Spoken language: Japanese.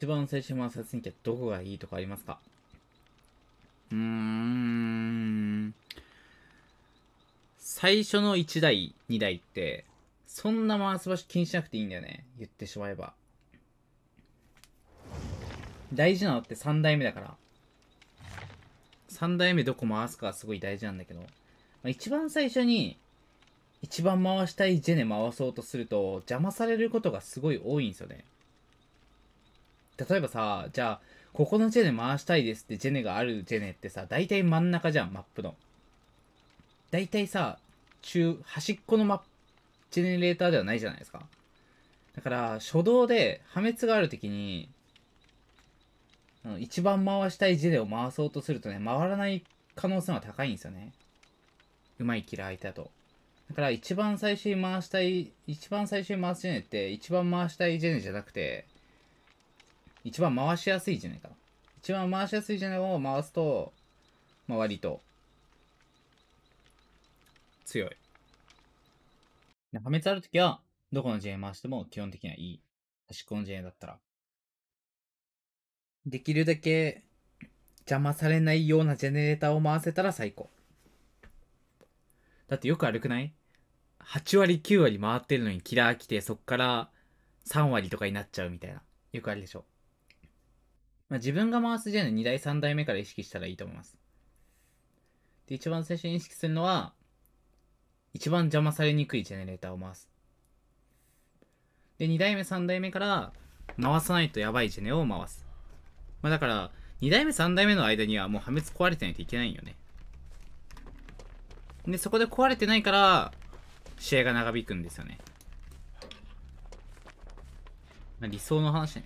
一番最初の殺人鬼はどこがいいとかありますかうーん。最初の1台、2台って、そんな回す場所気にしなくていいんだよね。言ってしまえば。大事なのって3台目だから。3台目どこ回すかすごい大事なんだけど。まあ、一番最初に、一番回したいジェネ回そうとすると、邪魔されることがすごい多いんですよね。例えばさ、じゃあ、ここのジェネ回したいですってジェネがあるジェネってさ、大体真ん中じゃん、マップの。大体さ、中、端っこのマップ、ジェネレーターではないじゃないですか。だから、初動で破滅がある時に、一番回したいジェネを回そうとするとね、回らない可能性は高いんですよね。うまい嫌いだと。だから一番最初に回したい、一番最初に回すジェネって、一番回したいジェネじゃなくて、一番回しやすいじゃないかな。一番回しやすいじゃないを回すと、まあ、割と強い。破滅あるときは、どこの J 回しても基本的にはいい。端っこの J だったら。できるだけ邪魔されないようなジェネレーターを回せたら最高。だってよく悪くない ?8 割9割回ってるのにキラー来てそっから3割とかになっちゃうみたいな。よくあるでしょ。まあ、自分が回すじゃない2台3台目から意識したらいいと思います。で、一番最初に意識するのは、一番邪魔されにくいジェネレーターを回す。で、2台目3台目から回さないとやばいジェネを回す。まあ、だから、2台目3台目の間にはもう破滅壊れてないといけないよね。で、そこで壊れてないから、試合が長引くんですよね。まあ、理想の話ね。